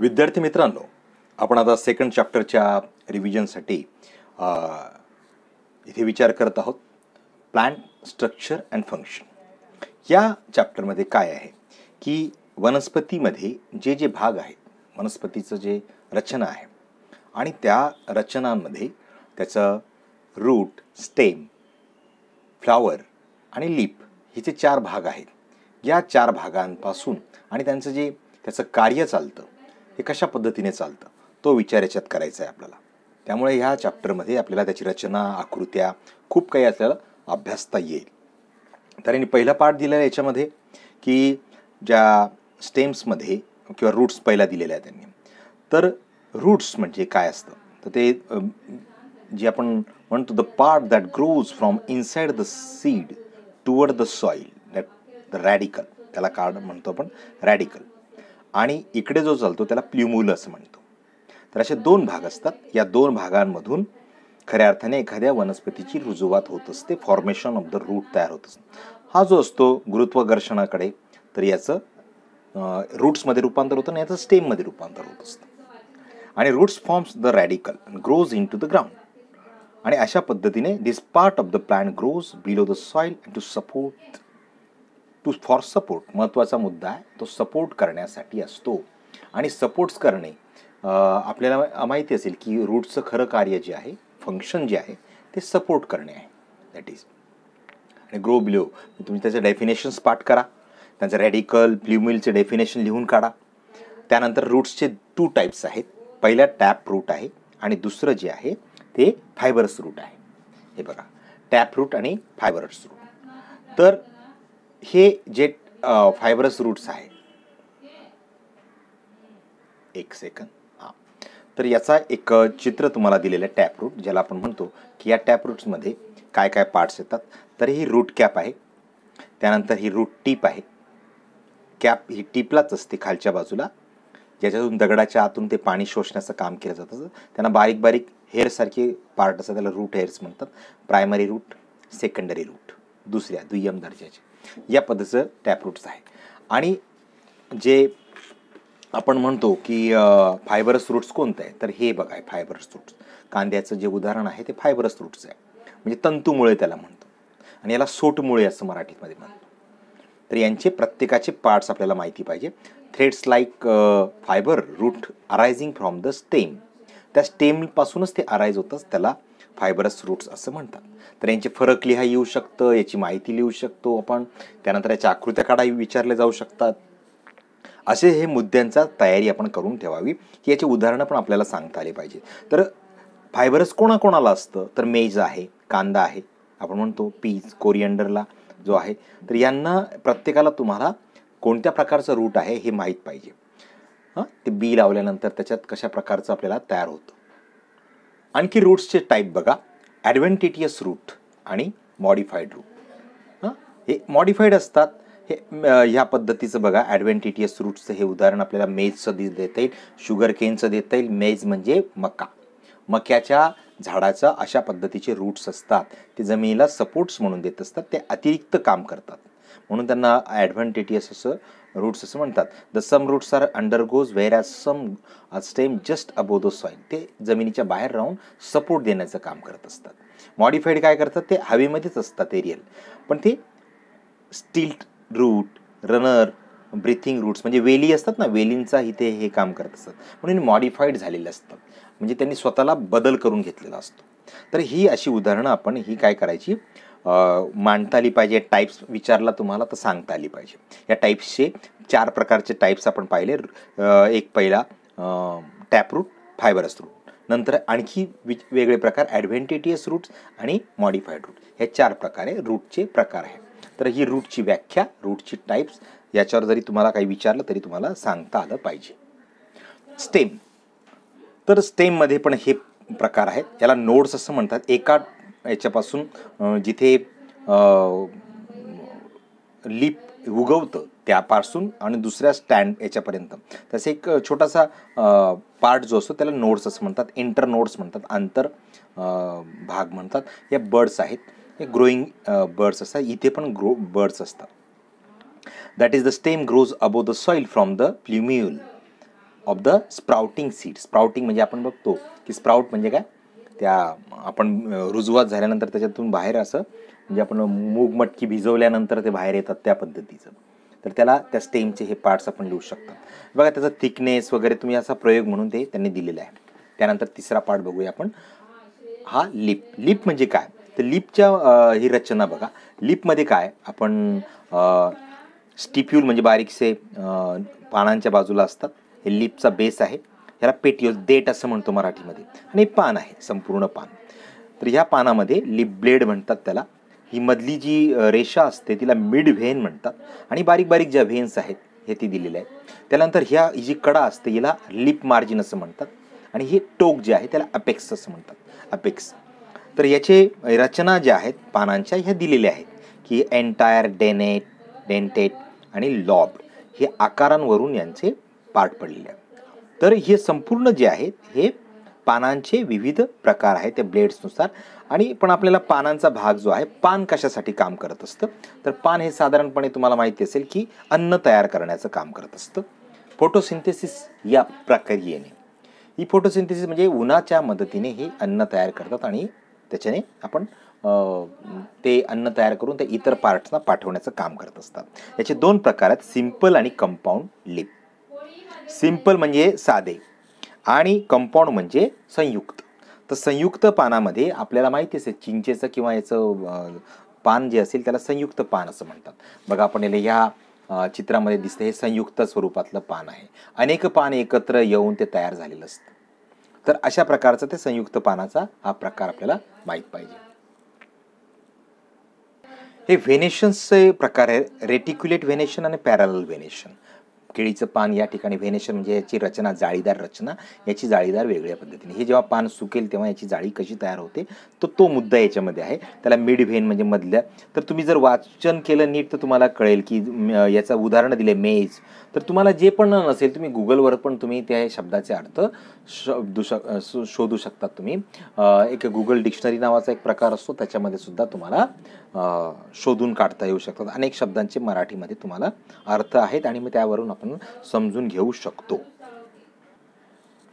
विद्यार्थी मित्रांनो आपण आता सेकंड चॅप्टरच्या रिव्हिजनसाठी इथे विचार करत आहोत प्लॅन स्ट्रक्चर अँड फंक्शन या चॅप्टरमध्ये काय आहे की वनस्पतीमध्ये जे जे भाग आहेत वनस्पतीचं जे रचना आहे आणि त्या रचनांमध्ये त्याचं रूट स्टेम फ्लावर आणि लिप हिचे चार भाग आहेत या चार भागांपासून आणि त्यांचं जे त्याचं कार्य चालतं हे कशा पद्धतीने चालतं तो विचार याच्यात करायचा आहे आपल्याला त्यामुळे ह्या चॅप्टरमध्ये आपल्याला त्याची रचना आकृत्या खूप काही आपल्याला अभ्यासता येईल तर यांनी पहिला पार्ट दिलेला आहे याच्यामध्ये की ज्या स्टेम्समध्ये किंवा रूट्स पहिला दिलेल्या आहे त्यांनी तर रूट्स म्हणजे काय असतं तर ते जे आपण म्हणतो the part that grows from inside the seed toward the soil that the radicle त्याला कार्ड म्हणतो आपण रॅडिकल आणि इकडे जो चालतो त्याला प्ल्युमुलस म्हणतो तर असे दोन भाग असतात या दोन भागांमधून खऱ्या अर्थाने एखाद्या वनस्पतीची रुजुवात होत असते फॉर्मेशन ऑफ द रूट तयार होत असते हा जो असतो गुरुत्वाकर्षणाकडे तर याचं रूट्समध्ये रूपांतर होतं आणि याचं स्टेममध्ये रूपांतर होत असतं आणि roots forms the radicle grows into the ground आणि अशा पद्धतीने this part of the plant grows below the soil to support to for support महत्त्वाचा मुद्दा आहे तो सपोर्ट करण्यासाठी असतो आणि सपोर्ट्स करणे आपल्याला माहिती असेल की रूटचं खरं कार्य जे आहे फंक्शन जे आहे ते सपोर्ट करणे आहे दॅट इज आणि ग्रो बिलो तुम्ही त्याचे डेफिनेशन्स पाठ करा त्यांचं रेडिकल प्ल्युमिलचे डेफिनेशन लिहून काढा त्यानंतर रूट्सचे टू टाईप्स आहेत पहिला टॅप रूट आहे आणि दुसरं जे आहे ते फायबरस रूट आहे हे बघा टॅप रूट आणि फायबरस रूट तर हे जे फायबरस रूट्स आहे एक सेकंद हां तर याचा एक चित्र तुम्हाला दिलेलं आहे टॅप रूट ज्याला आपण म्हणतो की या टॅप रूट्समध्ये काय काय पार्ट्स येतात तर ही रूट कॅप आहे त्यानंतर ही रूट टीप आहे कॅप ही टीपलाच असते खालच्या बाजूला ज्याच्यातून दगडाच्या आतून ते पाणी शोषण्याचं काम केलं जातं त्यांना बारीक बारीक हेअरसारखे पार्ट असतात त्याला रूट हेअर्स म्हणतात प्रायमरी रूट सेकंडरी रूट दुसऱ्या दुय्यम दर्जाचे या पद्धतीचं टॅपरूट्स आहे आणि जे आपण म्हणतो की फायबरस रूट्स कोणतं आहे तर हे बघा आहे फायबरस रूट्स कांद्याचं जे उदाहरण आहे ते फायबरस रूट्स आहे म्हणजे तंतूमुळे त्याला म्हणतो आणि याला सोटमुळे असं मराठीमध्ये म्हणतो तर यांचे प्रत्येकाचे पार्ट्स आपल्याला माहिती पाहिजे threads like fibre root arising from the stem त्या स्टेमपासूनच ते अरायज होतंच त्याला फायबरस रूट्स असं म्हणतात तर यांचे फरक लिहा येऊ शकतं याची माहिती लिहू शकतो आपण त्यानंतर याच्या आकृत्या काढा विचारले जाऊ शकतात असे हे मुद्द्यांचा तयारी आपण करून ठेवावी की याची उदाहरणं पण आपल्याला सांगता आली पाहिजे तर फायबरस कोणाकोणाला असतं तर मेज आहे कांदा आहे आपण म्हणतो पीज कोरिअंडरला जो आहे तर यांना प्रत्येकाला तुम्हाला कोणत्या प्रकारचं रूट आहे हे माहीत पाहिजे हां ते बी लावल्यानंतर त्याच्यात कशा प्रकारचं आपल्याला तयार होतं आणखी रूट्सचे टाईप बघा ॲडव्हेंटेटियस रूट आणि मॉडिफाईड रूट हां हे मॉडिफाईड असतात हे ह्या पद्धतीचं बघा ॲडव्हेंटेटियस रूट्सचं हे उदाहरण आपल्याला मेजचं दि देता येईल शुगर केनचं देता येईल मेज म्हणजे मका मक्याच्या झाडाचं अशा पद्धतीचे रूट्स असतात ते जमिनीला सपोर्ट्स म्हणून देत असतात ते अतिरिक्त काम करतात म्हणून त्यांना ॲडव्हान्टेटियस असं रूट्स असं म्हणतात the some roots are undergoes whereas some stem just above the soil ते जमिनीच्या बाहेर राहून सपोर्ट देण्याचं काम करत असतात मॉडिफाईड काय करतात ते हवेमध्येच असतात एरियल पण ते स्टिल्ट रूट रनर ब्रिथिंग रूट्स म्हणजे वेली असतात ना वेलींचा इथे हे काम करत असतात म्हणून मॉडिफाईड झालेलं असतं म्हणजे त्यांनी स्वतःला बदल करून घेतलेला असतो तर ही अशी उदाहरणं आपण ही काय करायची मांडता आली पाहिजे टाईप्स विचारला तुम्हाला तर सांगता आली पाहिजे या टाईप्सचे चार प्रकारचे टाईप्स आपण पाहिले एक पहिला रूट फायबरस रूट नंतर आणखी वि वेगळे प्रकार ॲडव्हेंटेटियस रूट्स आणि मॉडिफाईड रूट हे चार प्रकारे रूटचे प्रकार आहेत तर ही रूटची व्याख्या रूटची टाईप्स याच्यावर जरी तुम्हाला काही विचारलं तरी तुम्हाला सांगता आलं पाहिजे स्टेम तर स्टेममध्ये पण हे प्रकार आहेत याला नोड्स असं म्हणतात एका याच्यापासून जिथे लिप उगवतं त्यापासून आणि दुसऱ्या स्टँड याच्यापर्यंत तसे एक छोटासा पार्ट जो असतो त्याला नोड्स असं म्हणतात इंटर नोड्स म्हणतात आंतर भाग म्हणतात या बर्ड्स आहेत हे ग्रोईंग बर्ड्स असतात इथे पण ग्रो बर्ड्स असतात that is the stem grows above the soil from the plumule of the sprouting seed sprouting म्हणजे आपण बघतो की स्प्राउट म्हणजे काय त्या आपण रुजवात झाल्यानंतर त्याच्यातून बाहेर असं म्हणजे आपण मूग मटकी भिजवल्यानंतर ते बाहेर येतात त्या पद्धतीचं तर त्याला त्या स्टेमचे हे पार्ट्स आपण लिहू शकतात बघा त्याचा थिकनेस वगैरे तुम्ही असा प्रयोग म्हणून ते त्यांनी दिलेला आहे त्यानंतर तिसरा पार्ट बघूया आपण हा लिप लिप म्हणजे काय तर लिपच्या ही रचना बघा लिपमध्ये काय आपण स्टिप्यूल म्हणजे बारीकसे पानांच्या बाजूला असतात हे लिपचा बेस आहे ह्याला पेटिओल देट असं म्हणतो मराठीमध्ये आणि पान आहे संपूर्ण पान तर ह्या पानामध्ये लिप ब्लेड म्हणतात त्याला ही मधली जी रेषा असते तिला मिड व्हेन म्हणतात आणि बारीक बारीक ज्या व्हेन्स आहेत हे ती दिलेल्या आहेत त्यानंतर ह्या ही जी कडा असते हिला लिप मार्जिन असं म्हणतात आणि हे टोक जे आहे त्याला अपेक्स असं म्हणतात अपेक्स तर याचे रचना ज्या आहेत पानांच्या ह्या दिलेल्या आहेत की एन्टायर डेनेट डेंटेट आणि लॉब्ड हे आकारांवरून यांचे पाठ पडलेले आहेत तर हे संपूर्ण जे आहेत हे पानांचे विविध प्रकार आहेत त्या ब्लेड्सनुसार आणि पण आपल्याला पानांचा भाग जो आहे पान कशासाठी काम करत असतं तर पान हे साधारणपणे तुम्हाला माहिती असेल की अन्न तयार करण्याचं काम करत असतं फोटोसिंथेसिस या प्रक्रियेने ही फोटोसिंथेसिस म्हणजे उन्हाच्या मदतीने हे अन्न तयार करतात आणि त्याच्याने आपण ते अन्न तयार करून ते इतर पार्ट्सना पाठवण्याचं काम करत असतात याचे दोन प्रकार आहेत सिम्पल आणि कंपाऊंड लिप सिम्पल म्हणजे साधे आणि कंपाऊंड म्हणजे संयुक्त तर संयुक्त पानामध्ये आपल्याला माहिती असेल चिंचेचं किंवा याचं पान जे असेल त्याला संयुक्त पान असं म्हणतात बघा आपण याला ह्या चित्रामध्ये दिसतं हे संयुक्त स्वरूपातलं पान आहे अनेक पान एकत्र येऊन ते तयार झालेलं असतं तर अशा प्रकारचं ते संयुक्त पानाचा हा प्रकार आपल्याला माहीत पाहिजे हे व्हेनेशन्सचे प्रकार आहे रेटिक्युलेट व्हेनेशन आणि पॅरल व्हेनेशन केळीचं पान या ठिकाणी व्हेनेशन म्हणजे याची रचना जाळीदार रचना याची जाळीदार वेगळ्या पद्धतीने हे जेव्हा पान सुकेल तेव्हा याची जाळी कशी तयार होते तर तो मुद्दा याच्यामध्ये आहे त्याला मिड व्हेन म्हणजे मधल्या तर तुम्ही जर वाचन केलं नीट तर तुम्हाला कळेल की याचं उदाहरण दिले मेज तर तुम्हाला जे पण नसेल तुम्ही गुगलवर पण तुम्ही त्या शब्दाचे अर्थ शोधू शक शोधू शकतात तुम्ही एक गुगल डिक्शनरी नावाचा एक प्रकार असतो त्याच्यामध्ये सुद्धा तुम्हाला शोधून काढता येऊ शकतात अनेक शब्दांचे मराठीमध्ये तुम्हाला अर्थ आहेत आणि मग त्यावरून आपण समजून घेऊ शकतो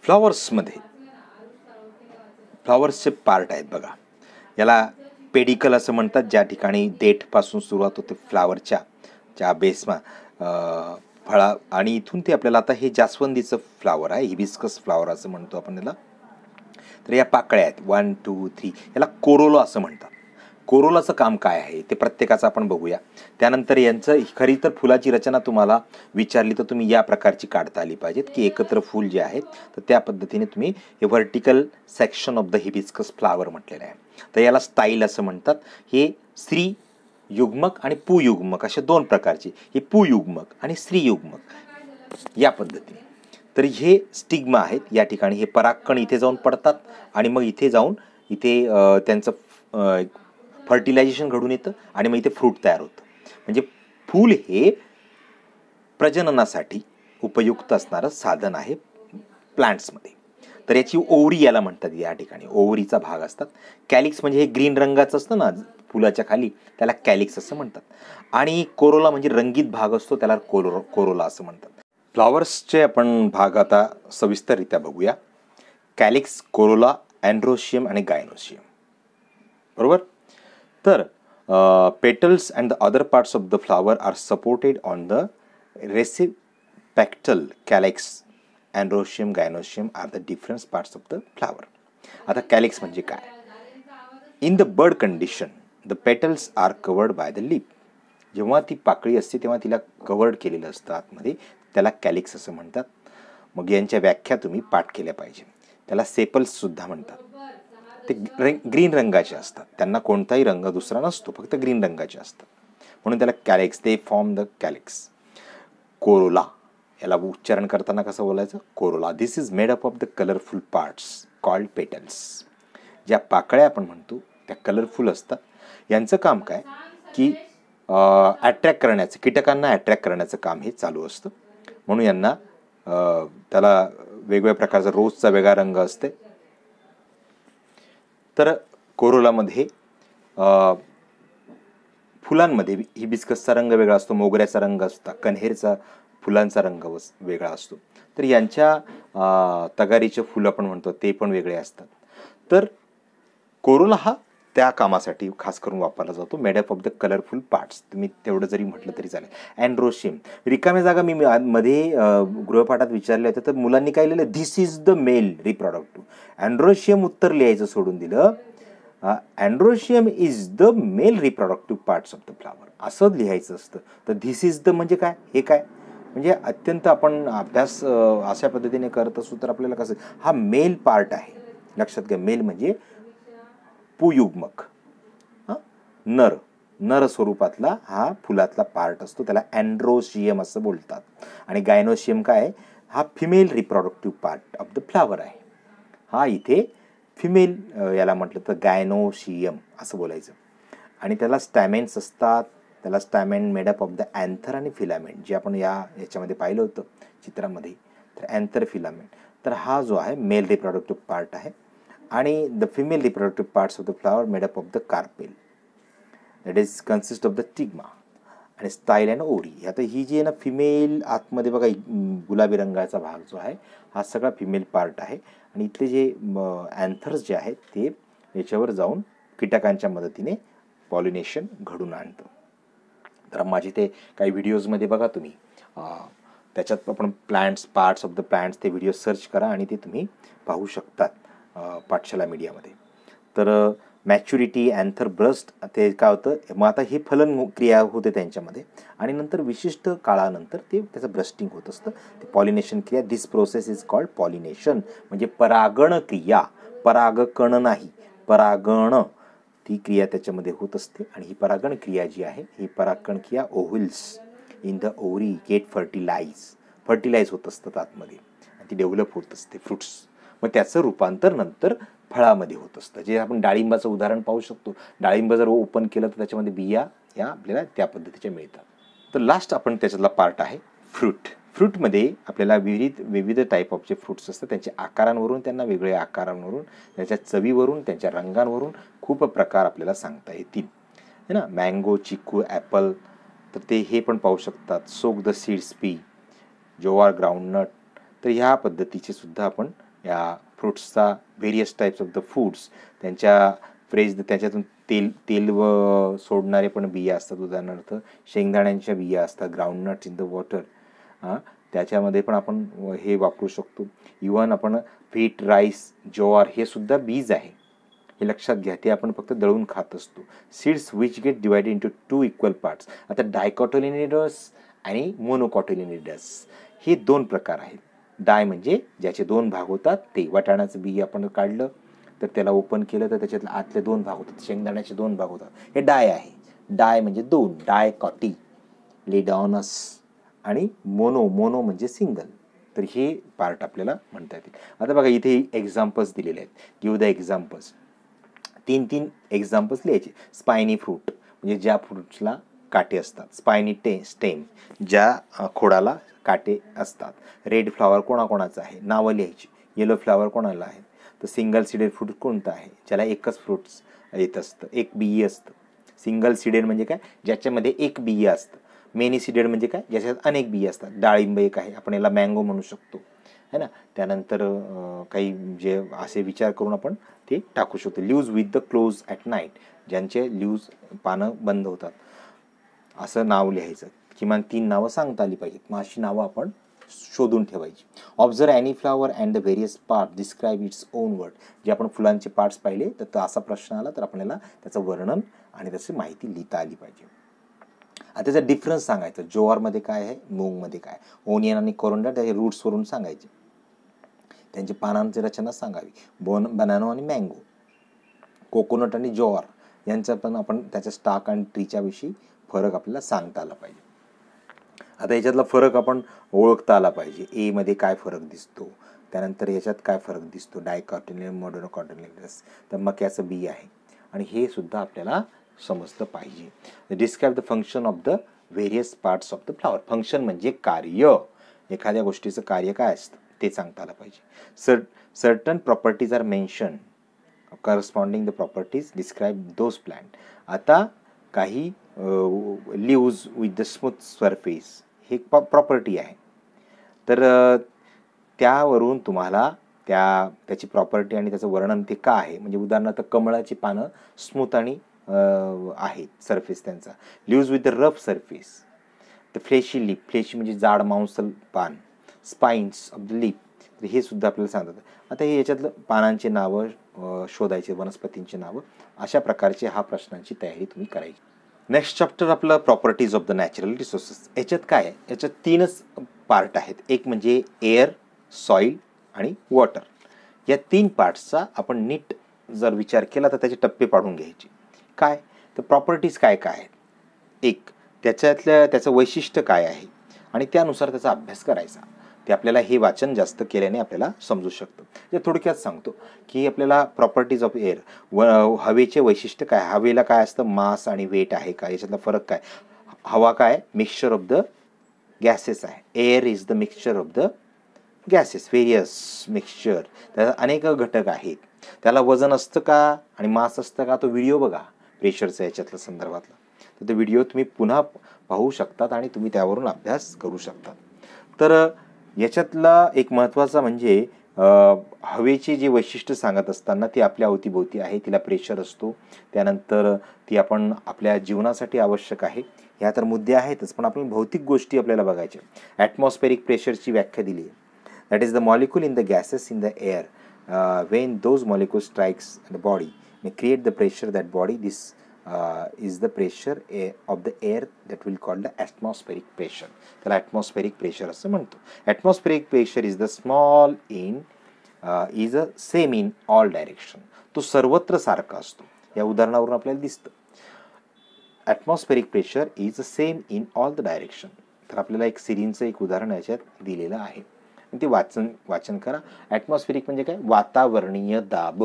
फ्लॉवर्समध्ये फ्लॉवर्सचे पार्ट आहेत बघा याला पेडिकल असं म्हणतात ज्या ठिकाणी देठपासून सुरुवात होते फ्लावरच्या ज्या बेसमा फळा आणि इथून ते आपल्याला आता हे जास्वंदीचं फ्लावर आहे हिबिस्कस फ्लावर असं म्हणतो आपण याला तर या पाकळ्या आहेत वन टू थ्री याला कोरोलो असं म्हणतात कोरोलाचं काम काय आहे ते प्रत्येकाचं आपण बघूया त्यानंतर यांचं खरी तर फुलाची रचना तुम्हाला विचारली तर तुम्ही या प्रकारची काढता आली पाहिजेत की एकत्र फूल जे आहेत तर त्या पद्धतीने तुम्ही हे vertical section of the hibiscus flower म्हटलेलं आहे तर याला स्टाईल असं म्हणतात हे स्त्री युग्मक आणि पुयुग्मक असे दोन प्रकारचे हे पुयुग्मक आणि स्त्रीयुग्मक या पद्धतीने तर हे स्टिग्मा आहेत या ठिकाणी हे परागकण इथे जाऊन पडतात आणि मग इथे जाऊन इथे त्यांचं फर्टिलायझेशन घडून येतं आणि मग इथे फ्रूट तयार होतं म्हणजे फूल हे प्रजननासाठी उपयुक्त असणारं साधन आहे प्लांट्समध्ये तर याची ओवरी याला म्हणतात या ठिकाणी ओवरीचा भाग असतात कॅलिक्स म्हणजे हे ग्रीन रंगाचं असतं ना फुलाच्या खाली त्याला कॅलिक्स असं म्हणतात आणि कोरोला म्हणजे रंगीत भाग असतो त्याला कोरो कोरोला असं म्हणतात फ्लावर्सचे आपण भाग आता सविस्तररित्या बघूया कॅलिक्स कोरोला अँड्रोशियम आणि गायनोशियम बरोबर तर petals and the other parts of the flower are supported on the receptacle calyx androecium gynoecium are the difference parts of the flower आता कॅलिक्स म्हणजे काय in the bud condition the petals are covered by the leaf जेव्हा ती पाकळी असते तेव्हा तिला covered केलेलं असतं आतमध्ये त्याला कॅलिक्स असं म्हणतात मग यांच्या व्याख्या तुम्ही पाठ केल्या पाहिजे त्याला सेपल्ससुद्धा म्हणतात ते ग्रीन रंगाचे असतात त्यांना कोणताही रंग दुसरा नसतो फक्त ग्रीन रंगाचे असतात म्हणून त्याला calyx they form the calyx corolla याला उच्चारण करताना कसं बोलायचं corolla this is made up of the colourful parts called petals ज्या पाकळ्या आपण म्हणतो त्या कलरफुल असतात यांचं काम काय की अट्रॅक्ट करण्याचं कीटकांना अट्रॅक्ट करण्याचं काम हे चालू असतं म्हणून यांना त्याला वेगवेगळ्या प्रकारचा रोजचा वेगळा रंग असते तर कोरोलामध्ये फुलांमध्ये ही बिस्कसचा रंग वेगळा असतो मोगऱ्याचा रंग असता कन्हेरचा फुलांचा रंग वेगळा असतो तर यांच्या तगारीचे फुलं आपण म्हणतो ते पण वेगळे असतात तर कोरोला हा त्या कामासाठी खास करून वापरला जातो up of the colourful parts तुम्ही तेवढं जरी म्हटलं तरी चालेल अँड्रोशियम रिकाम्या जागा मी मध्ये गृहपाठात विचारले होते तर मुलांनी काय लिहिलं this is the male reproductive androecium उत्तर लिहायचं सोडून दिलं androecium is the male reproductive parts of the flower असं लिहायचं असतं तर धिस इज द म्हणजे काय हे काय म्हणजे अत्यंत आपण अभ्यास अशा पद्धतीने करत असू तर आपल्याला कसं हा मेल पार्ट आहे लक्षात घ्या मेल म्हणजे पुयुग्मक हां नर नर स्वरूपातला हा फुलातला पार्ट असतो त्याला अँड्रोशियम असं बोलतात आणि गायनोशियम काय आहे हा female reproductive part of the flower आहे हा इथे फिमेल याला म्हटलं तर गायनोशियम असं बोलायचं आणि त्याला स्टॅमेन्स असतात stamen stamen made up of the anther आणि फिलामेंट जे आपण या याच्यामध्ये पाहिलं होतं चित्रामध्ये तर अँथर फिलामेंट तर हा जो आहे मेल रिप्रोडक्टिव्ह पार्ट आहे आणि the female reproductive parts of the flower made up of the carpel that is consist of the stigma आणि स्टाईल अँड ओरी आता ही जी आहे ना फिमेल आतमध्ये बघा गुलाबी रंगाचा भाग जो आहे हा सगळा फिमेल पार्ट आहे आणि इथले जे अँथर्स जे आहेत ते याच्यावर जाऊन कीटकांच्या मदतीने पॉलिनेशन घडून आणतं तर माझे ते काही व्हिडिओजमध्ये बघा तुम्ही त्याच्यात आपण plants parts of the plants ते व्हिडिओ सर्च करा आणि ते तुम्ही पाहू शकतात पाठशाला मीडियामध्ये तर मॅच्युरिटी अँथर ब्रस्ट ते काय होतं मग आता हे फलन क्रिया होते त्यांच्यामध्ये आणि नंतर विशिष्ट काळानंतर ते त्याचं ब्रस्टिंग होत असतं ते पॉलिनेशन क्रिया this process is called pollination म्हणजे परागण क्रिया परागकण नाही परागण ती क्रिया त्याच्यामध्ये होत असते आणि ही परागण क्रिया जी आहे ही परागण क्रिया ovules in the ovary get fertilise fertilise होत असतात आतमध्ये आणि ती डेव्हलप होत असते फ्रुट्स मग त्याचं रूपांतर नंतर फळामध्ये होत असतं जे आपण डाळिंबाचं उदाहरण पाहू शकतो डाळिंब जर ओपन केलं तर त्याच्यामध्ये बिया या आपल्याला त्या पद्धतीच्या मिळतात तर लास्ट आपण त्याच्यातला पार्ट आहे फ्रूट फ्रूटमध्ये आपल्याला विविध विविध टाईप ऑफचे फ्रूट्स असतात त्यांच्या आकारांवरून त्यांना वेगळ्या आकारांवरून त्यांच्या चवीवरून त्यांच्या रंगांवरून खूप प्रकार आपल्याला सांगता येतील है ना मँगो चिकू ॲपल तर ते हे पण पाहू शकतात soak the seeds pea jowar groundnut तर ह्या पद्धतीचे सुद्धा आपण या फ्रूट्सचा various types of the foods त्यांच्या फ्रेश त्याच्यातून तेल तेल व सोडणारे पण बिया असतात उदाहरणार्थ शेंगदाण्यांच्या बिया असतात ग्राउंडनट्स इन द वॉटर त्याच्यामध्ये पण आपण हे वापरू शकतो इवन आपण व्हीट राईस ज्वार हे सुद्धा बीज आहे हे लक्षात घ्या ते आपण फक्त दळून खात असतो seeds which get divided into two equal parts आता डायकॉटोलिनिडस आणि मोनोकॉटोलिनिडस हे दोन प्रकार आहेत डाय म्हणजे ज्याचे दोन भाग होतात ते वाटाण्याचं बी आपण काढलं तर त्याला ओपन केलं तर त्याच्यातले आतले दोन भाग होतात शेंगदाण्याचे दोन भाग होतात हे डाय आहे डाय म्हणजे दोन डाय कॉटी लेडॉनस आणि मोनो मोनो म्हणजे सिंगल तर हे पार्ट आपल्याला म्हणता येतील आता बघा इथे एक्झाम्पल्स दिलेले आहेत गिव द एक्झाम्पल्स तीन तीन एक्झाम्पल्स लिहायचे स्पायनी फ्रूट म्हणजे ज्या फ्रूट्सला काटे असतात स्पायनी टे स्टेम ज्या खोडाला काटे असतात रेड फ्लावर कोणाकोणाचं आहे नावं लिहायची येलो फ्लावर कोणाला आहे तर सिंगल सीडेड फ्रूट कोणतं आहे ज्याला एकच फ्रूट्स येत असतं एक बी असतं सिंगल सीडेड म्हणजे काय ज्याच्यामध्ये एक बी असतं मेनिसिडेड म्हणजे काय ज्याच्यात अनेक बी असतात डाळिंब एक आहे आपण याला मँगो म्हणू शकतो है ना त्यानंतर काही जे असे विचार करून आपण ते टाकू शकतो leaves with the close at night ज्यांचे लूज पानं बंद होतात असं नाव लिहायचं किमान तीन नावं सांगता आली पाहिजेत मग अशी नावं आपण शोधून ठेवायची observe any flower and the various part describe its own word जे आपण फुलांचे पार्ट्स पाहिले तर असा प्रश्न आला तर आपल्याला त्याचं वर्णन आणि त्याची माहिती लिहिता आली पाहिजे आणि त्याचा डिफरन्स सांगायचं ज्वारमध्ये काय आहे मूंगमध्ये काय ओनियन आणि कोरंडा त्याचे रूट्सवरून सांगायचे त्यांची पानांची रचना सांगावी बोन बनानो आणि मँगो कोकोनट आणि ज्वार यांचा पण आपण त्याच्या स्टाक आणि ट्रीच्या फरक आपल्याला सांगता आला पाहिजे आता याच्यातला फरक आपण ओळखता आला पाहिजे एमध्ये काय फरक दिसतो त्यानंतर याच्यात काय फरक दिसतो डायकॉटिनियम मॉडर्नोकॉटिनियस तर मक्याचं बी आहे आणि हे सुद्धा आपल्याला समजलं पाहिजे describe the function of the various parts of the flower function म्हणजे कार्य एखाद्या गोष्टीचं कार्य काय असतं ते सांगता आलं पाहिजे sir certain properties are mention corresponding the properties describe those plant आता काही leaves with the smooth surface हे प्रॉपर्टी आहे तर त्यावरून तुम्हाला त्या त्याची प्रॉपर्टी आणि त्याचं वर्णन ते का आहे म्हणजे उदाहरणार्थ कमळाची पानं स्मूथ आणि आहे सरफेस त्यांचा leaves with the rough surface the fleshy leaf fleshy म्हणजे जाड मांसल पान स्पाइन्स ऑफ द लिप तर हे सुद्धा आपल्याला सांगतात आता हे याच्यातलं पानांचे नावं शोधायचे वनस्पतींचे नावं अशा प्रकारचे हा प्रश्नांची तयारी तुम्ही करायची नेक्स्ट चॅप्टर आपलं properties of the natural resources याच्यात काय आहे याच्यात तीनच पार्ट आहेत एक म्हणजे एअर सॉइल आणि वॉटर या तीन पार्ट्सचा आपण नीट जर विचार केला तर त्याचे टप्पे पाडून घ्यायचे काय तर प्रॉपर्टीज काय काय आहेत एक त्याच्यातल्या त्याचं वैशिष्ट्य काय आहे आणि त्यानुसार त्याचा अभ्यास करायचा ते आपल्याला हे वाचन जास्त केल्याने आपल्याला समजू शकतं जे थोडक्यात सांगतो की आपल्याला प्रॉपर्टीज ऑफ एअर व हवेचे वैशिष्ट्य काय हवेला काय असतं मास आणि वेट आहे का याच्यातला फरक काय हवा काय मिक्सचर ऑफ द गॅसेस आहे air is the mixture of the gases various mixture त्याचा अनेक घटक आहेत त्याला वजन असतं का आणि मास असतं का तो व्हिडिओ बघा प्रेशरचा याच्यातलं संदर्भातला तर ते व्हिडिओ तुम्ही पुन्हा पाहू शकतात आणि तुम्ही त्यावरून अभ्यास करू शकतात तर याच्यातला एक महत्त्वाचा म्हणजे हवेची जी वैशिष्ट्य सांगत असताना ती आपल्या अवतीभोवती आहे तिला प्रेशर असतो त्यानंतर ती आपण आपल्या जीवनासाठी आवश्यक आहे ह्या तर मुद्दे आहेतच पण आपण भौतिक गोष्टी आपल्याला बघायच्या ॲटमॉस्फेरिक प्रेशरची व्याख्या दिली आहे that is the molecule in the gases in the air when those molecule strikes the body may create the pressure that body this uh, is the pressure uh, of the air that we'll call the atmospheric pressure the atmospheric pressure as म्हणतो atmospheric pressure is the small in uh, is a same in all direction तो सर्वत्र सारखा असतो या उदाहरणावरून आपल्याला Atmospheric pressure is the same in all the direction. तर आपल्याला एक सिरींचं एक उदाहरण याच्यात दिलेलं आहे ते वाचन वाचन करा ॲटमॉस्फेरिक म्हणजे काय वातावरणीय दाब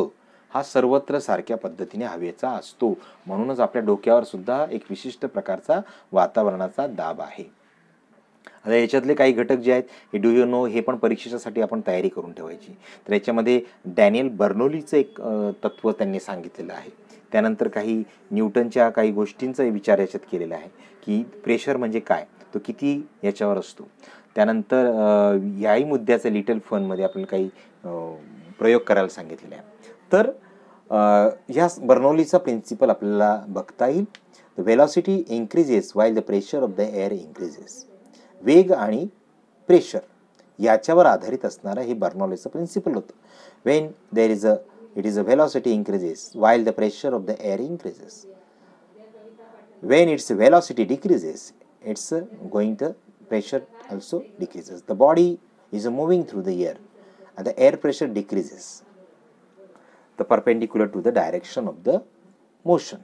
हा सर्वत्र सारख्या पद्धतीने हवेचा असतो म्हणूनच आपल्या डोक्यावर सुद्धा एक विशिष्ट प्रकारचा वातावरणाचा दाब आहे आता याच्यातले काही घटक जे आहेत हे डू यू नो हे पण परीक्षेसाठी आपण तयारी करून ठेवायची तर याच्यामध्ये डॅनियल बर्नोलीचं एक तत्व त्यांनी सांगितलेलं आहे त्यानंतर काही न्यूटनच्या काही गोष्टींचा विचार याच्यात केलेला आहे की प्रेशर म्हणजे काय तो किती याच्यावर असतो त्यानंतर याही मुद्द्याचं लिटल फनमध्ये आपण काही प्रयोग करायला सांगितलेले आहे तर ह्या बर्नौलीचा प्रिन्सिपल आपल्याला बघता येईल the velocity increases while the pressure of the air increases वेग आणि प्रेशर याच्यावर आधारित असणारं हे बर्नॉलीचं प्रिन्सिपल होतं when there is a it is a velocity increases while the pressure of the air increases when its velocity decreases it's going the pressure also decreases the body is a moving through the air and the air pressure decreases the perpendicular to the direction of the motion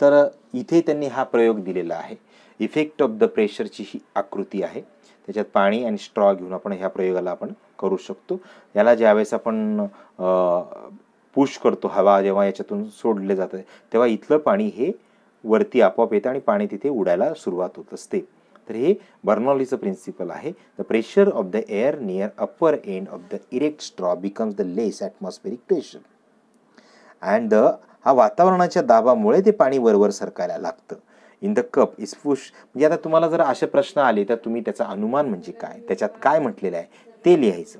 तर इथे त्यांनी हा प्रयोग दिलेला आहे effect of the प्रेशरची ही आकृती आहे त्याच्यात पाणी आणि स्ट्रॉ घेऊन आपण ह्या प्रयोगाला आपण करू शकतो याला ज्यावेळेस आपण पुश करतो हवा जेव्हा याच्यातून सोडले जाते तेव्हा इथलं पाणी हे वरती आपोआप येतं आणि पाणी तिथे उडायला सुरुवात होत असते तर हे बर्नॉलीचं प्रिन्सिपल आहे the pressure of the air near upper end of the erect straw becomes the less atmospheric pressure and the हा वातावरणाच्या दाबामुळे ते पाणी वरवर सरकायला लागतं in the cup is push म्हणजे आता तुम्हाला जर असे प्रश्न आले तर तुम्ही त्याचा अनुमान म्हणजे काय त्याच्यात काय म्हटलेलं आहे ते लिहायचं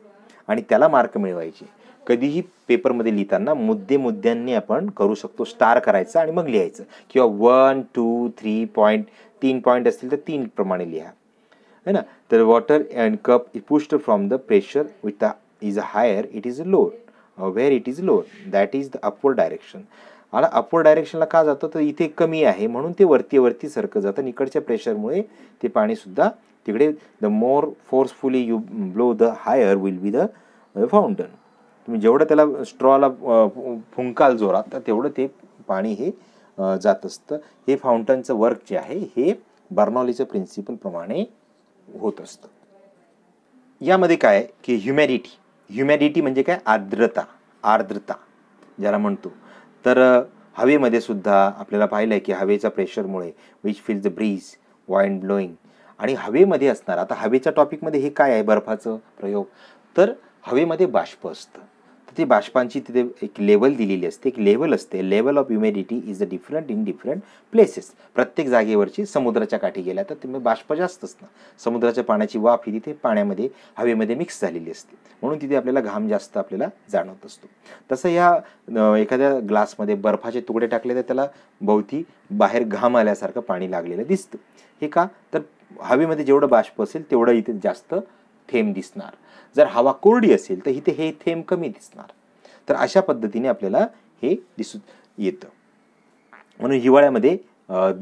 आणि त्याला मार्क मिळवायचे कधीही पेपरमध्ये लिहिताना मुद्दे मुद्द्यांनी आपण करू शकतो स्टार करायचं आणि मग लिहायचं किंवा वन टू थ्री पॉईंट तीन पॉईंट असतील तर तीन प्रमाणे लिहा है ना तर water and cup is pushed from the pressure with the is a higher it is a lower where it is lower that is the upward direction आणि अपवर्ड डायरेक्शनला का जातं तर इथे कमी आहे म्हणून ते वरती वरती सरकं जातं इकडच्या प्रेशरमुळे ते पाणीसुद्धा तिकडे the more forcefully you blow the higher will be the fountain तुम्ही जेवढं त्याला स्ट्रॉला फुंकाल जोरात तर तेवढं ते पाणी हे जात असतं हे फाउंटनचं वर्क जे आहे हे बर्नॉलीचं प्रिन्सिपलप्रमाणे होत असतं यामध्ये काय की ह्युमॅडिटी ह्युमॅडिटी म्हणजे काय आर्द्रता आर्द्रता ज्याला म्हणतो तर हवेमध्ये सुद्धा आपल्याला पाहिलं आहे की हवेच्या प्रेशरमुळे which feel the breeze wind blowing आणि हवेमध्ये असणार आता हवेच्या टॉपिकमध्ये हे काय आहे बर्फाचं प्रयोग तर हवेमध्ये बाष्प असतं ते बाष्पांची तिथे एक लेवल दिलेली असते एक लेवल असते level of humidity is a different in different places प्रत्येक जागेवरची समुद्राच्या काठी गेल्या तर तुम्ही बाष्प जास्त असणार समुद्राच्या पाण्याची वाफ ही तिथे पाण्यामध्ये हवेमध्ये मिक्स झालेली असते म्हणून तिथे आपल्याला घाम जास्त आपल्याला जाणवत असतो तसं या एखाद्या ग्लासमध्ये बर्फाचे तुकडे टाकले तर त्याला भोवती बाहेर घाम आल्यासारखं पाणी लागलेलं दिसतं हे का तर हवेमध्ये जेवढं बाष्प असेल तेवढं इथे जास्त थेंब दिसणार जर हवा कोरडी असेल तर इथे हे थेंब कमी दिसणार तर अशा पद्धतीने आपल्याला हे दिसू येतं म्हणून हिवाळ्यामध्ये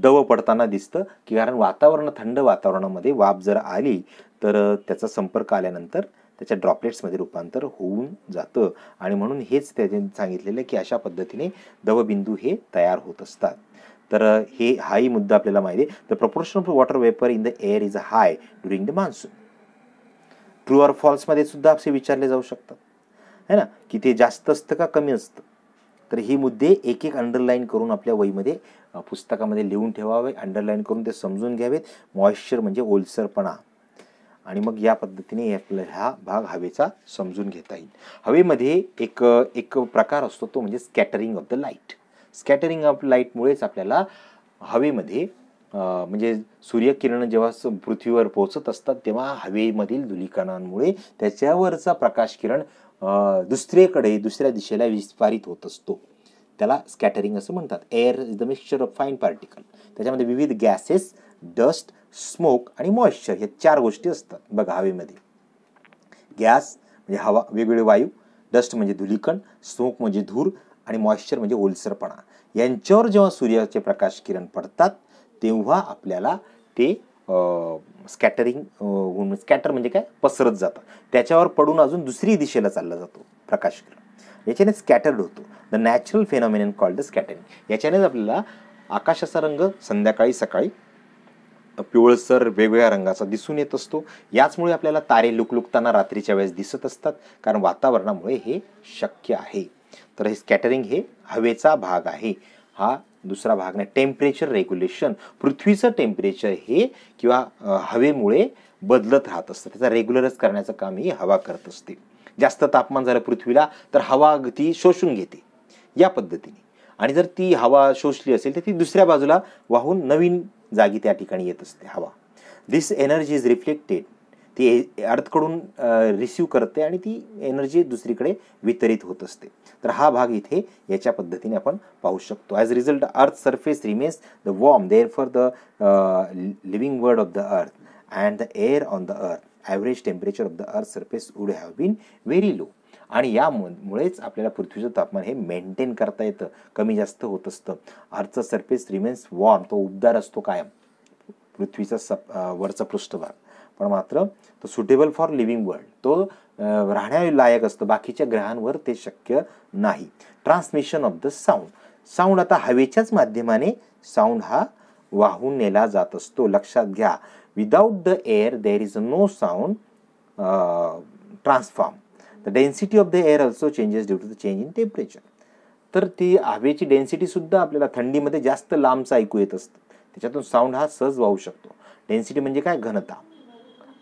दव पडताना दिसतं की कारण वातावरण थंड वातावरणामध्ये वाफ जर आली तर त्याचा संपर्क आल्यानंतर त्याच्या ड्रॉपलेट्समध्ये रूपांतर होऊन जातं आणि म्हणून हेच त्याने सांगितलेलं की अशा पद्धतीने दवबिंदू हे तयार होत असतात तर हे हाही मुद्दा आपल्याला माहिती आहे the proportion of water vapour in the air is a high during the monsoon true और फॉल्समध्ये सुद्धा असे विचारले जाऊ शकतात है ना की ते जास्त असतं का कमी असतं तर हे मुद्दे एक एक अंडरलाईन करून आपल्या वहीमध्ये पुस्तकामध्ये लिहून ठेवावे अंडरलाईन करून ते समजून घ्यावेत मॉइश्चर म्हणजे ओलसरपणा आणि मग या पद्धतीने आपला हा भाग हवेचा समजून घेता येईल हवेमध्ये एक एक प्रकार असतो तो म्हणजे scattering of the light scattering of लाईटमुळेच आपल्याला हवेमध्ये म्हणजे सूर्यकिरण जेव्हा पृथ्वीवर पोहोचत असतात तेव्हा हवेमधील धुलीकणांमुळे त्याच्यावरचा प्रकाश किरण दुसरीकडे दुसऱ्या दिशेला विस्फारित होत असतो त्याला स्कॅटरिंग असं म्हणतात air is the mixture of fine particle त्याच्यामध्ये विविध गॅसेस डस्ट स्मोक आणि मॉइश्चर हे चार गोष्टी असतात बघा हवेमध्ये गॅस म्हणजे हवा वेगवेगळे वायू डस्ट म्हणजे धुलीकण स्मोक म्हणजे धूर आणि मॉइश्चर म्हणजे ओलसरपणा यांच्यावर जेव्हा सूर्याचे प्रकाश किरण पडतात तेव्हा आपल्याला ते स्कॅटरिंग स्कॅटर म्हणजे काय पसरत जातं त्याच्यावर पडून अजून दुसरी दिशेला चालला जातो प्रकाश याच्याने स्कॅटर्ड होतो the natural phenomenon called the scattering याच्यानेच आपल्याला आकाशाचा रंग संध्याकाळी सकाळी पिवळसर वेगवेगळ्या रंगाचा दिसून येत असतो याचमुळे आपल्याला तारे लुकलुकताना रात्रीच्या वेळेस दिसत असतात कारण वातावरणामुळे हे शक्य आहे तर हे स्कॅटरिंग हे हवेचा भाग आहे हा दुसरा भाग नाही टेम्परेचर रेग्युलेशन पृथ्वीचं टेम्परेचर हे किंवा हवेमुळे बदलत राहत असतं त्याचा रेग्युलरच करण्याचं काम ही हवा करत असते जास्त तापमान झालं पृथ्वीला तर हवा ती शोषून घेते या पद्धतीने आणि जर ती हवा शोषली असेल तर ती दुसऱ्या बाजूला वाहून नवीन जागी त्या ठिकाणी येत असते हवा दिस एनर्जी इज रिफ्लेक्टेड ती अर्थकडून रिसीव करते आणि ती एनर्जी दुसरीकडे वितरित होत असते तर हा भाग इथे याच्या पद्धतीने आपण पाहू शकतो as result earth surface remains the warm there for the living world of the earth and the air on the earth average temperature of the earth surface would have been very low आणि यामुळेच आपल्याला पृथ्वीचं तापमान हे maintain करता येतं कमी जास्त होत असतं अर्थ सरफेस रिमेन्स वॉर्म तो उबदार असतो कायम पृथ्वीचा सप वरचा पृष्ठभाग पण मात्र तो सुटेबल फॉर लिव्हिंग वर्ल्ड तो राहण्यालायक असतं बाकीच्या ग्रहांवर ते शक्य नाही transmission of the sound sound आता हवेच्याच माध्यमाने साऊंड हा वाहून नेला जात असतो लक्षात घ्या without the air there is a no sound transform the density of the air also changes due to the change in temperature तर ती हवेची डेन्सिटीसुद्धा आपल्याला थंडीमध्ये जास्त लांबचं ऐकू येत असतं त्याच्यातून साऊंड हा सहज वाहू शकतो डेन्सिटी म्हणजे काय घनता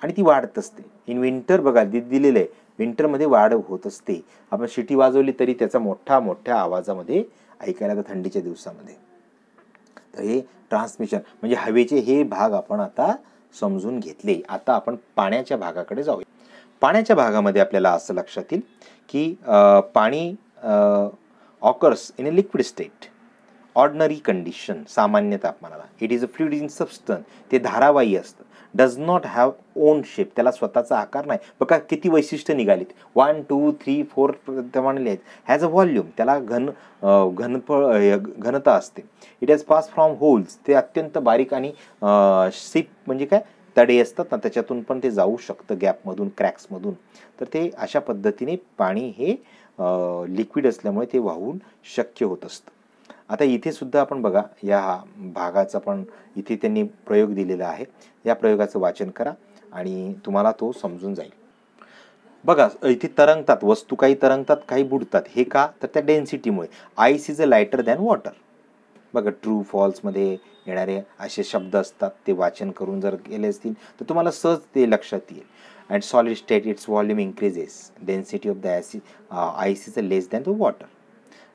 आणि ती वाढत असते इन विंटर बघा दिलेलं आहे विंटरमध्ये वाढ होत असते आपण शिटी वाजवली तरी त्याचा मोठा मोठ्या आवाजामध्ये ऐकायला जातं थंडीच्या दिवसामध्ये तर हे ट्रान्समिशन म्हणजे हवेचे हे भाग आपण आता समजून घेतले आता आपण पाण्याच्या भागाकडे जाऊया पाण्याच्या भागामध्ये आपल्याला असं लक्षात येईल की पाणी occurs in a liquid state ordinary condition सामान्य तापमानाला it is a fluid in substance ते धारावाही असतं does not have own shape त्याला स्वतःचा आकार नाही बघा किती वैशिष्ट्य निघालीत वन टू थ्री फोर म्हणले आहेत हॅज अ व्हॉल्यूम त्याला घन घनफळ घनता असते it has pass from holes ते अत्यंत बारीक आणि सीप म्हणजे काय तडे असतात ना त्याच्यातून पण ते जाऊ शकतं गॅपमधून क्रॅक्समधून तर ते अशा पद्धतीने पाणी हे लिक्विड असल्यामुळे ते वाहून शक्य होत असतं आता इथे सुद्धा आपण बघा या भागाचा पण इथे त्यांनी प्रयोग दिलेला आहे या प्रयोगाचं वाचन करा आणि तुम्हाला तो समजून जाईल बघा इथे तरंगतात वस्तू काही तरंगतात काही बुडतात हे का तर त्या डेन्सिटीमुळे ice is a lighter than water बघा ट्रू फॉल्समध्ये येणारे असे शब्द असतात ते वाचन करून जर गेले असतील तर तुम्हाला सहज ते लक्षात येईल and solid state its volume increases density of the acid ice is less than the water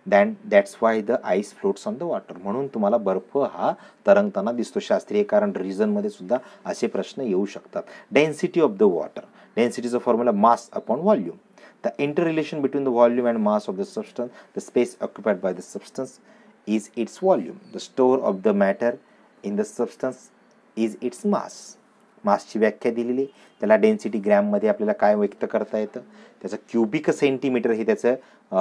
than that's why the ice floats on the water म्हणून तुम्हाला बर्फ हा तरंगताना दिसतो शास्त्रीय कारण रिझनमध्ये सुद्धा असे प्रश्न येऊ शकतात डेन्सिटी ऑफ द वॉटर डेन्सिटीचा formula mass upon volume the interrelation between the volume and mass of the substance the space occupied by the substance is its volume the store of the matter in the substance is its mass मासची व्याख्या दिलेली त्याला density ग्रॅममध्ये आपल्याला काय व्यक्त करता येतं त्याचं क्युबिक सेंटीमीटर हे त्याचं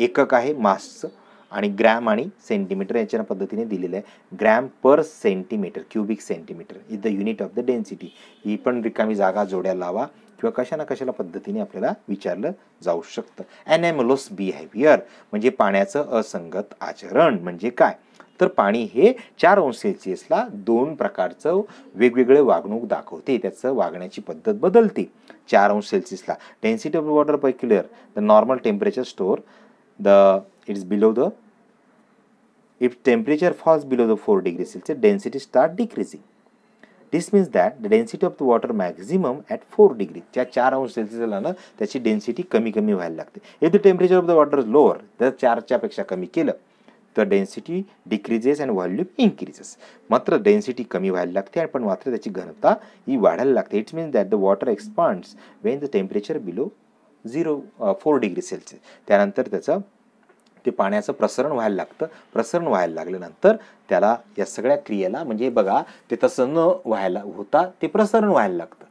एकक आहे मासचं आणि ग्रॅम आणि सेंटीमीटर याच्या पद्धतीने दिलेलं आहे gram per centimeter cubic centimeter is the unit of the density ही पण रिकामी जागा जोड्या लावा किंवा कशा ना कशाला पद्धतीने आपल्याला विचारलं जाऊ शकतं ॲनॅमलोस बिहेवियर म्हणजे पाण्याचं असंगत आचरण म्हणजे काय तर पाणी हे चार अंश सेल्सिअसला दोन प्रकारचं वेगवेगळे वागणूक दाखवते त्याचं वागण्याची पद्धत बदलते चार अंश सेल्सिअसला density of water particular the normal temperature store the it is below the if temperature falls below the 4 degree Celsius density start decreasing this means that the density of the water maximum at 4 degree ज्या चार अंश सेल्सिअसला ना त्याची density कमी कमी व्हायला लागते if the temperature of the water is lower तर चारच्यापेक्षा कमी केलं तर density decreases and volume increases मात्र डेन्सिटी कमी व्हायला लागते आणि पण मात्र त्याची घनता ही वाढायला लागते its means that the water expands when the temperature below zero four degree Celsius त्यानंतर त्याचं ते पाण्याचं प्रसरण व्हायला लागतं प्रसरण व्हायला लागल्यानंतर त्याला या सगळ्या क्रियेला म्हणजे बघा ते तसं न व्हायला होता ते प्रसरण व्हायला लागतं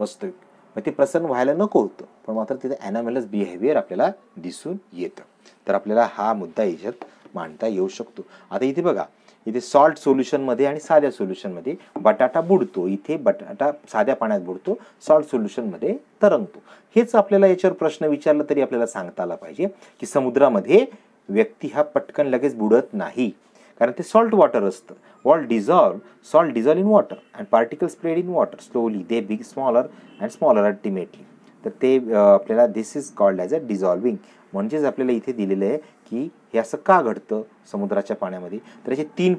वास्तविक मग ते प्रसरण व्हायला नको होतं पण मात्र तिथे ॲनॅमलस बिहेवियर आपल्याला दिसून येतं तर आपल्याला हा मुद्दा याच्यात मांडता येऊ शकतो आता इथे बघा इथे सॉल्ट सोल्युशनमध्ये आणि साध्या सोल्युशनमध्ये बटाटा बुडतो इथे बटाटा साध्या पाण्यात बुडतो सॉल्ट सोल्युशनमध्ये तरंगतो हेच आपल्याला याच्यावर प्रश्न विचारला तरी आपल्याला सांगता आला पाहिजे की समुद्रामध्ये व्यक्ती हा पटकन लगेच बुडत नाही कारण ते सॉल्ट वॉटर असतं wall dissolve salt dissolve in water and particle spread in water slowly they big smaller and smaller ultimately तर ते आपल्याला this is called as a dissolving म्हणजेच आपल्याला इथे दिलेलं आहे की हे असं का घडतं समुद्राच्या पाण्यामध्ये तर याचे तीन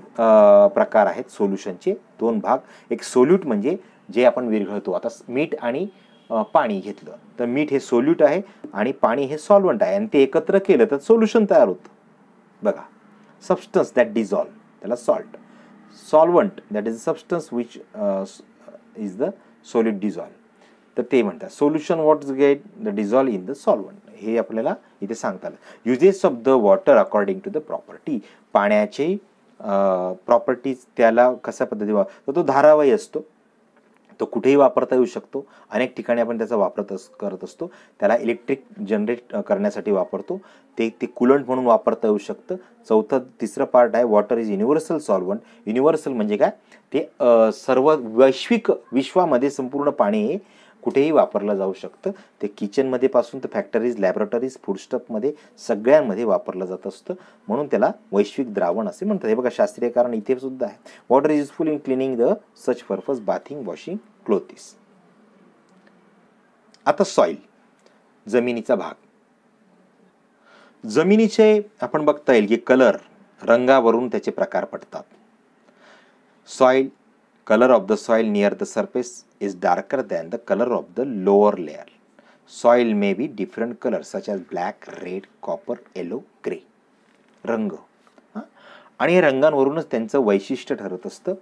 प्रकार आहेत सोल्युशनचे दोन भाग एक सोल्यूट म्हणजे जे आपण विरघळतो आता मीठ आणि पाणी घेतलं तर मीठ हे सोल्यूट आहे आणि पाणी हे सॉल्वंट आहे आणि ते एकत्र केलं तर सोल्युशन तयार होतं बघा सबस्टन्स दॅट डिझॉल्व त्याला salt solvent that is a substance which is the solute dissolve तर ते म्हणतात solution what's get the dissolve in the solvent हे आपल्याला इथे सांगता आलं uses of the water according to the property पाण्याचे प्रॉपर्टीज त्याला कशा पद्धती तर तो धारावाही असतो तो कुठेही वापरता येऊ शकतो अनेक ठिकाणी आपण त्याचा वापरत अस करत असतो त्याला इलेक्ट्रिक जनरेट करण्यासाठी वापरतो ते ते कुलंट म्हणून वापरता येऊ शकतं चौथा तिसरं पार्ट आहे water is universal solvent universal म्हणजे काय ते सर्व वैश्विक विश्वामध्ये संपूर्ण पाणी हे कुठेही वापरलं जाऊ शकतं ते किचनमध्ये पासून तर फॅक्टरीज लॅबोरेटरीज फूडस्टफमध्ये सगळ्यांमध्ये वापरलं जात असतं म्हणून त्याला वैश्विक द्रावण असे म्हणतात हे बघा शास्त्रीय कारण इथे सुद्धा आहे water is useful in cleaning the such purpose bathing washing clothes आता सॉइल जमिनीचा भाग जमिनीचे आपण बघता येईल की कलर रंगावरून त्याचे प्रकार पडतात soil colour of the soil near the surface is darker than the color of the lower layer. Soil may be different colors such as black, red, copper, yellow, grey. रंग आणि रंगांवरूनच त्यांचं वैशिष्ट्य ठरत असतं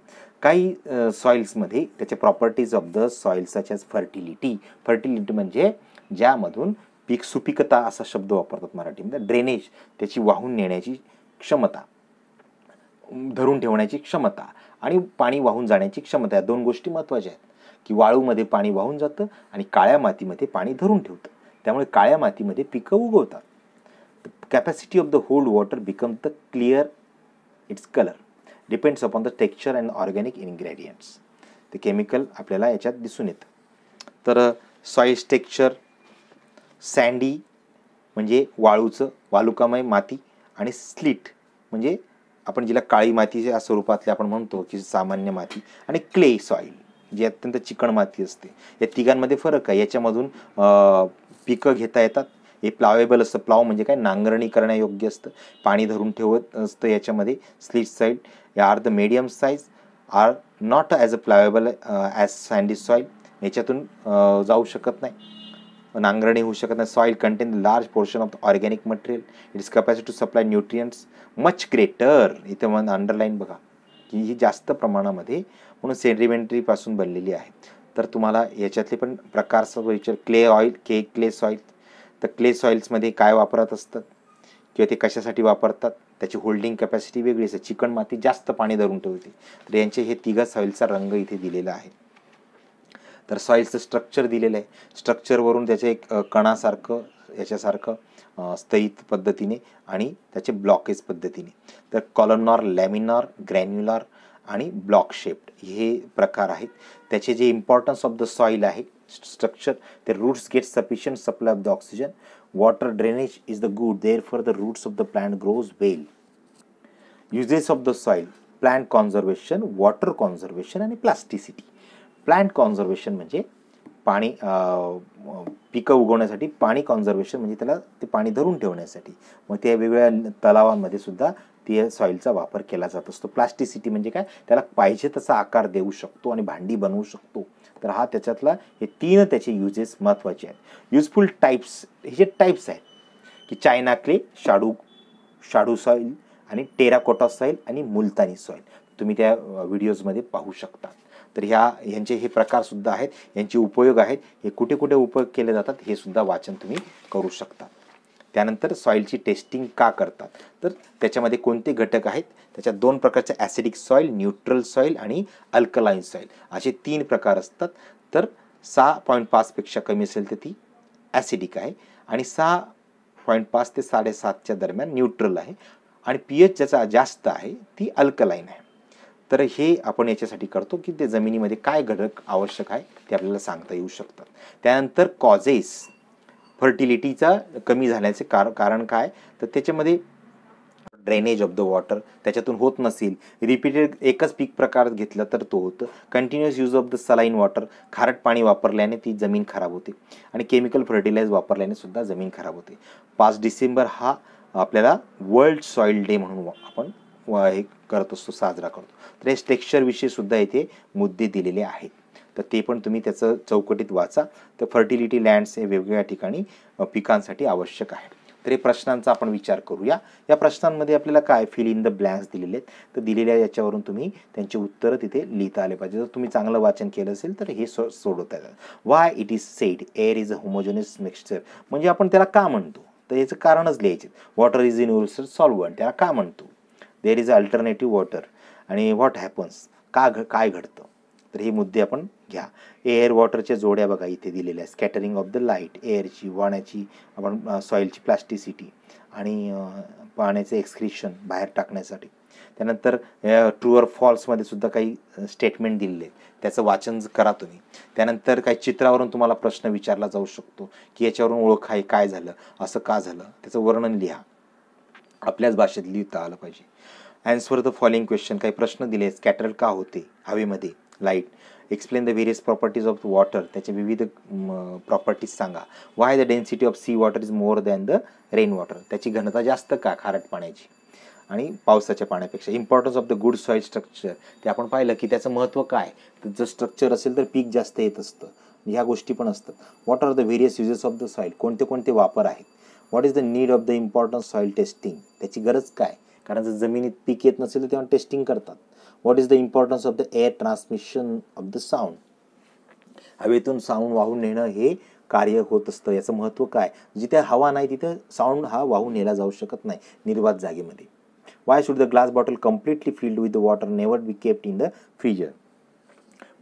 काही सॉइल्समध्ये त्याचे properties of the soil such as fertility fertility म्हणजे ज्यामधून पीक सुपिकता असा शब्द वापरतात मराठीमध्ये ड्रेनेज त्याची वाहून नेण्याची क्षमता धरून ठेवण्याची क्षमता आणि पाणी वाहून जाण्याची क्षमता या दोन गोष्टी महत्त्वाच्या आहेत की वाळूमध्ये पाणी वाहून जातं आणि काळ्या मातीमध्ये पाणी धरून ठेवतं त्यामुळे काळ्या मातीमध्ये पिकं उगवतात capacity of the hold water become the clear its colour depends upon the texture and organic ingredients ते केमिकल आपल्याला याच्यात दिसून येतं तर सॉइल स्टेक्चर सँडी म्हणजे वाळूचं वालुकामय माती आणि स्लिट म्हणजे आपण जिला काळी मातीच्या स्वरूपातले आपण म्हणतो की सामान्य माती आणि क्ले सॉईल जी अत्यंत चिकण माती असते या तिघांमध्ये फरक आहे याच्यामधून पिकं घेता येतात हे प्लावेबल असतं प्लाव म्हणजे काय नांगरणी करण्यायोग्य असतं पाणी धरून ठेवत असतं याच्यामध्ये स्लीट साईड या are the medium size are not as a ploughable as sandy soil याच्यातून जाऊ शकत नाही नांगरणी होऊ शकत नाही soil contain large portion of the organic material its capacity to supply nutrients much greater इथं म्हणून अंडरलाईन बघा की ही जास्त प्रमाणामध्ये म्हणून पासून बनलेली आहे तर तुम्हाला याच्यातले पण प्रकार विचार क्ले ऑइल के क्ले सॉईल तर क्ले सॉईल्समध्ये काय वापरत असतात किंवा ते कशासाठी वापरतात त्याची होल्डिंग कॅपॅसिटी वेगळी असते चिकण माती जास्त पाणी धरून ठेवते तर यांचे हे तिघा सॉइलचा रंग इथे दिलेला आहे तर सॉईलचं स्ट्रक्चर दिलेलं आहे स्ट्रक्चरवरून त्याचे एक कणासारखं याच्यासारखं स्थयित पद्धतीने आणि त्याचे ब्लॉकेज पद्धतीने तर कॉलनॉर लॅमिनॉर ग्रॅन्युलॉर आणि ब्लॉक शेप्ड हे प्रकार आहेत त्याचे जे इम्पॉर्टन्स ऑफ द सॉईल आहे स्ट्रक्चर ते roots get sufficient supply of the oxygen water drainage is the good there for the roots of the plant grows well uses of the soil plant conservation water conservation आणि plasticity plant conservation म्हणजे पाणी पिकं उगवण्यासाठी पाणी conservation म्हणजे त्याला ते पाणी धरून ठेवण्यासाठी मग त्या वेगवेगळ्या तलावांमध्ये सुद्धा ती सॉईलचा वापर केला जात असतो प्लास्टिसिटी म्हणजे काय त्याला पाहिजे तसा आकार देऊ शकतो आणि भांडी बनवू शकतो तर हा त्याच्यातला हे तीन त्याचे युजेस महत्त्वाचे आहेत युजफुल टाईप्स हे जे टाईप्स आहेत की चायना क्ले शाडू शाडू सॉईल आणि टेराकोटा सॉईल आणि मुलतानी सॉईल तुम्ही त्या व्हिडिओजमध्ये पाहू शकता तर ह्या ह्यांचे हे प्रकारसुद्धा आहेत यांचे उपयोग आहेत हे कुठे कुठे उपयोग केले जातात हे सुद्धा वाचन तुम्ही करू शकता त्यानंतर सॉईलची टेस्टिंग का करतात तर त्याच्यामध्ये कोणते घटक आहेत त्याच्या दोन प्रकारचे ॲसिडिक सॉईल न्यूट्रल सॉईल आणि अल्कलाईन सॉईल असे तीन प्रकार असतात तर सहा पॉईंट पाचपेक्षा कमी असेल तर ती ॲसिडिक आहे आणि सहा पॉईंट पाच ते साडेसातच्या दरम्यान न्यूट्रल आहे आणि पी एच ज्याचा जास्त आहे ती अल्कलाईन आहे तर हे आपण याच्यासाठी करतो की ते जमिनीमध्ये काय घटक आवश्यक आहे ते आपल्याला सांगता येऊ शकतात त्यानंतर कॉजेस फर्टिलिटीचा कमी झाल्याचे कार कारण काय तर त्याच्यामध्ये ड्रेनेज ऑफ द वॉटर त्याच्यातून होत नसेल रिपीटेड एकच पीक प्रकार घेतला तर तो होतं continuous use of the saline water खारट पाणी वापरल्याने ती जमीन खराब होते आणि केमिकल फर्टिलाइज वापरल्याने सुद्धा जमीन खराब होते पाच डिसेंबर हा आपल्याला वर्ल्ड सॉईल डे म्हणून आपण हे करत असतो साजरा करतो तर हे स्ट्रेक्चरविषयीसुद्धा इथे मुद्दे दिलेले आहेत तर ते पण तुम्ही त्याचं चौकटीत वाचा तर फर्टिलिटी लँड्स हे वेगवेगळ्या ठिकाणी पिकांसाठी आवश्यक आहे तर हे प्रश्नांचा आपण विचार करूया या प्रश्नांमध्ये आपल्याला काय फिल इन द ब्लँक्स दिलेले आहेत तर दिलेल्या याच्यावरून तुम्ही त्यांची उत्तरं तिथे लिहिता आले पाहिजे जर तुम्ही चांगलं वाचन केलं असेल तर हे सो सोडवता येतात why it is said air is a homogeneous mixture म्हणजे आपण त्याला का म्हणतो तर याचं कारणच लिहायचे water is in universal solvent त्याला का म्हणतो there is a alternative water आणि व्हॉट हॅपन्स का घ काय घडतं तर हे मुद्दे आपण घ्या एअर वॉटरच्या जोड्या बघा इथे दिलेल्या आहेत स्कॅटरिंग ऑफ द लाईट एअरची वाण्याची आपण सॉईलची प्लास्टिसिटी आणि पाण्याचे एक्सक्रिशन बाहेर टाकण्यासाठी त्यानंतर ट्रूअर फॉल्समध्ये सुद्धा काही स्टेटमेंट दिलेले आहेत त्याचं वाचन करा तुम्ही त्यानंतर काही चित्रावरून तुम्हाला प्रश्न विचारला जाऊ शकतो की याच्यावरून ओळख आहे काय झालं असं का झालं त्याचं वर्णन लिहा आपल्याच भाषेत लिहिता आलं पाहिजे ॲन्सर द फॉलोइंग क्वेश्चन काही प्रश्न दिले स्कॅटर का होते हवेमध्ये light explain the various properties of water त्याचे विविध प्रॉपर्टीज सांगा why the density of sea water is more than the rain water त्याची घनता जास्त का खारट पाण्याची आणि पावसाच्या पाण्यापेक्षा importance of the good soil structure ते आपण पाहिलं की त्याचं महत्त्व काय तर जर स्ट्रक्चर असेल तर पीक जास्त येत असतं ह्या गोष्टी पण असतात what are the various uses of the soil कोणते कोणते वापर आहेत what is the need of the importance soil testing त्याची गरज काय कारण जर जमिनीत पीक येत नसेल तर तेव्हा टेस्टिंग करतात what is the importance of the air transmission of the sound हवेतून साऊंड वाहून नेणं हे कार्य होत असतं याचं महत्त्व काय जिथे हवा नाही तिथे साऊंड हा वाहून नेला जाऊ शकत नाही निर्वात जागेमध्ये why should the glass bottle completely filled with the water never be kept in the freezer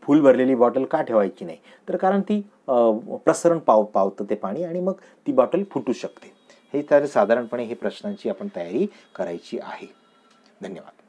full भरलेली बॉटल का ठेवायची नाही तर कारण ती प्रसरण पाव पावतं ते पाणी आणि मग ती बॉटल फुटू शकते हे तर साधारणपणे हे प्रश्नांची आपण तयारी करायची आहे धन्यवाद